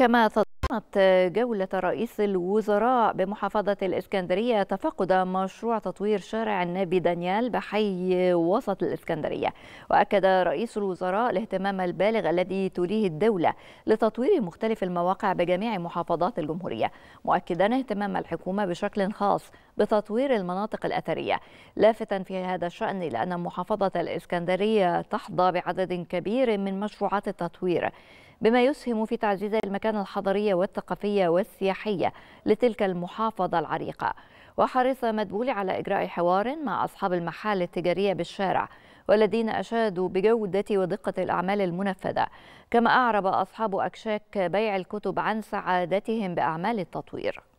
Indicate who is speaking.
Speaker 1: كما تضمنت جولة رئيس الوزراء بمحافظة الإسكندرية تفقد مشروع تطوير شارع النبي دانيال بحي وسط الإسكندرية وأكد رئيس الوزراء الاهتمام البالغ الذي توليه الدولة لتطوير مختلف المواقع بجميع محافظات الجمهورية مؤكدا اهتمام الحكومة بشكل خاص بتطوير المناطق الأثرية لافتا في هذا الشأن إلى أن محافظة الإسكندرية تحظى بعدد كبير من مشروعات التطوير بما يسهم في تعزيز المكانة الحضرية والثقافية والسياحية لتلك المحافظة العريقة وحرص مدبول على إجراء حوار مع أصحاب المحال التجارية بالشارع والذين أشادوا بجودة ودقة الأعمال المنفذة كما أعرب أصحاب أكشاك بيع الكتب عن سعادتهم بأعمال التطوير